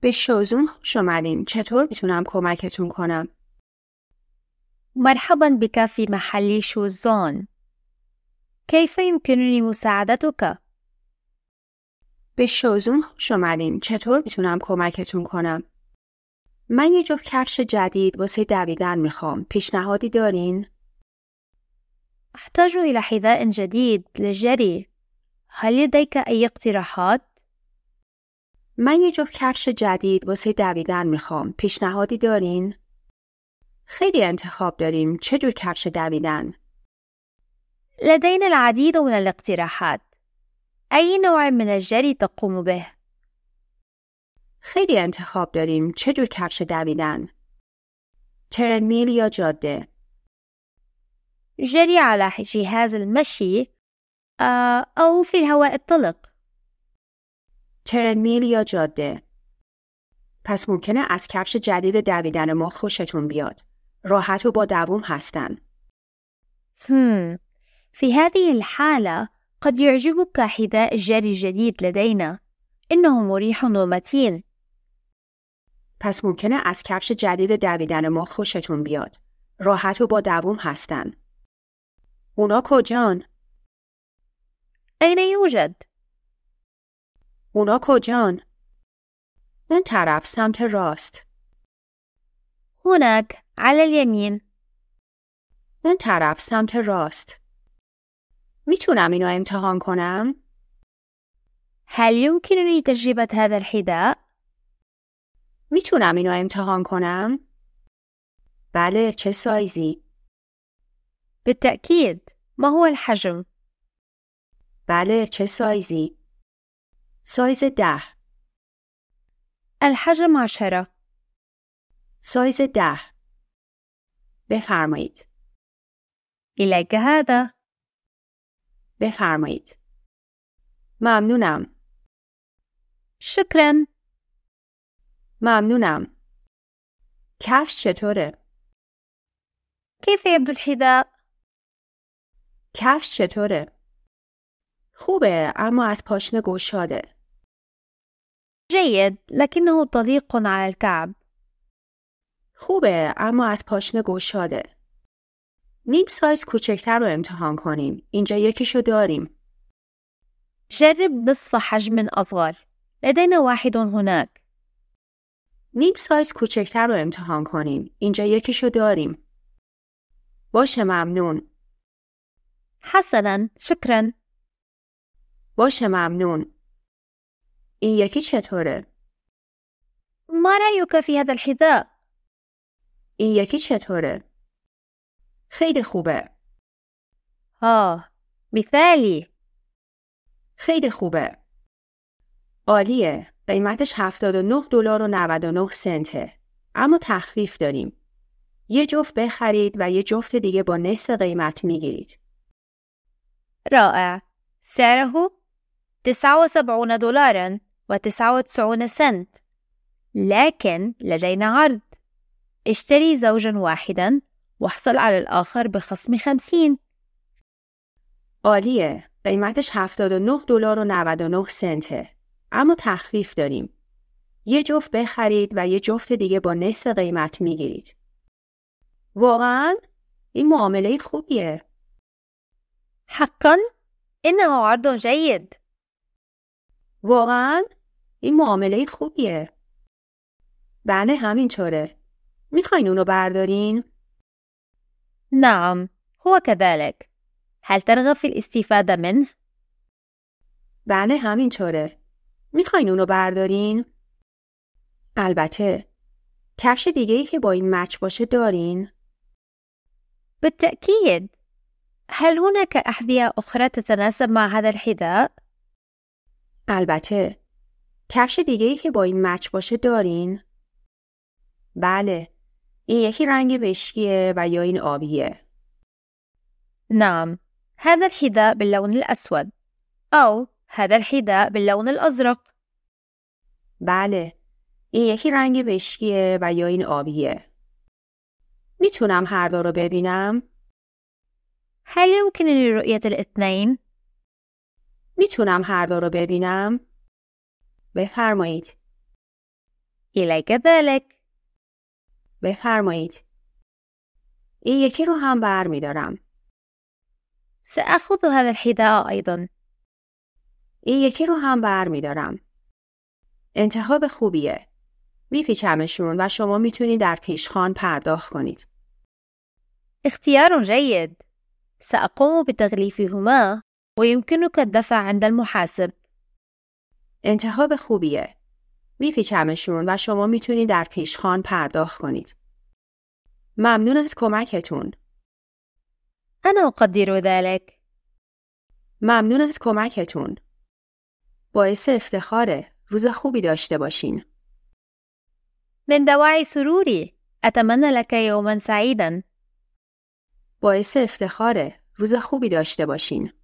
به شوزون خوش چطور میتونم کمکتون کنم؟ مرحبا بك في محل شوزون كيف يمكنني مساعدتك؟ به شوزون خوش اومدین چطور میتونم کمکتون کنم؟ من یه جفت کفش جدید واسه دویدن میخوام پیشنهادی دارین؟ احتاجو الی حذاء جدید للجری هل لدیک ای اقتراحات؟ من یه جفت کفش جدید واسه دویدن میخوام. پیشنهادی دارین؟ خیلی انتخاب داریم. چه جور کفش دویدن؟ لدينا العديد من الاقتراحات. أي نوع من الجري تقوم به؟ خیلی انتخاب داریم. چه جور کفش دویدن؟ ترمیل یا جاده؟ جری علی جهاز المشی او فی الهواء الطلق. ترمیل یا جاده پس ممکنه از کفش جدید دویدن ما خوشتون بیاد راحت و با دووم هستن هم. فی هذه الحالة قد يعجبك حذاء الجري الجديد لدينا إنه مريح ومتين پس ممکنه از کفش جدید دویدن ما خوشتون بیاد. راحت و با دووم هستن. اونا کجان؟ این یوجد؟ اونا کجان؟ من طرف سمت راست. هونک، علی الیمین من طرف سمت راست. میتونم اینو امتحان کنم؟ هل يمكنني تجربة هذا الحذاء؟ میتونم اینو امتحان کنم؟ بله چه سایزی؟ بالتأكيد ما هو الحجم؟ بله چه سایزی؟ سایز ده الحج ماشرا سایز ده بفرمایید الیک هذا بفرمایید ممنونم شکرن ممنونم کفش چطوره؟ کیف یبدو الحذاء؟ کفش چطوره؟ خوبه اما از پاشنه گشاده. جید لکنه ضیق علی الکعب خوبه اما از پاشنه گشاده نیم سایز کوچکتر رو امتحان کنیم اینجا یکیشو داریم جرب نصف حجم اصغر. لدینا واحد هناک نیم سایز کوچکتر رو امتحان کنیم اینجا یکیشو داریم باشه ممنون حسنا شکرا باشه ممنون این یکی چطوره؟ ما رأيك فی هذا الحذاء؟ این یکی چطوره؟ خیلی خوبه. آه، مثالی. خیلی خوبه. عالیه. قیمتش 79 دلار و 99 سنته. اما تخفیف داریم. یه جفت بخرید و یه جفت دیگه با نصف قیمت میگیرید. رائع. سعره 79 دلارن. و وتسعون سنت لكن لدينا عرض اشتري زوجا واحدا واحصل على الآخر بخصم خمسين عالیه قیمتش 79 دلار و 99 سنته اما تخفیف داریم یه جفت بخرید و یه جفت دیگه با نصف قیمت میگیرید واقعا این معامله خوبیه حقا انه عرض جید واقعا این معامله خوبیه. بله همینطوره. میخواین اونو بردارین؟ نعم، هو كذلك. هل ترغب في الاستفاده منه؟ بله همینطوره. میخواین اونو بردارین؟ البته. کفش دیگه ای که با این مچ باشه دارین؟ بالتأكيد. هل هناك احذیه أخرى تتناسب مع هذا الحذاء؟ البته. کفش دیگه ای که با این مچ باشه دارین؟ بله. این یکی رنگ بشکیه و یا این آبیه. نعم. هذا الحذاء باللون الأسود او هذا الحذاء باللون الأزرق. بله. این یکی رنگ بشکیه و یا این آبیه. میتونم هر دو رو ببینم؟ هل يمكنني رؤية الاثنين؟ میتونم هر دو رو ببینم؟ بفرمایید. ایلی ذلک. بفرمایید. این یکی رو هم بر می دارم. سأخذ هذا الحذاء أيضا. این یکی رو هم بر می دارم. انتخاب خوبیه. چمشون و شما میتونید در پیشخان پرداخت کنید. اختیار جيد. سأقوم و که الدفع عند المحاسب. انتخاب خوبیه. میپیچمشون و شما میتونید در پیشخان پرداخت کنید. ممنون از کمکتون. انا اقدر ذلک. ممنون از کمکتون. باعث افتخاره. روز خوبی داشته باشین. من دواعی سروری. اتمنی لک یوما سعیدا. باعث افتخاره. روز خوبی داشته باشین.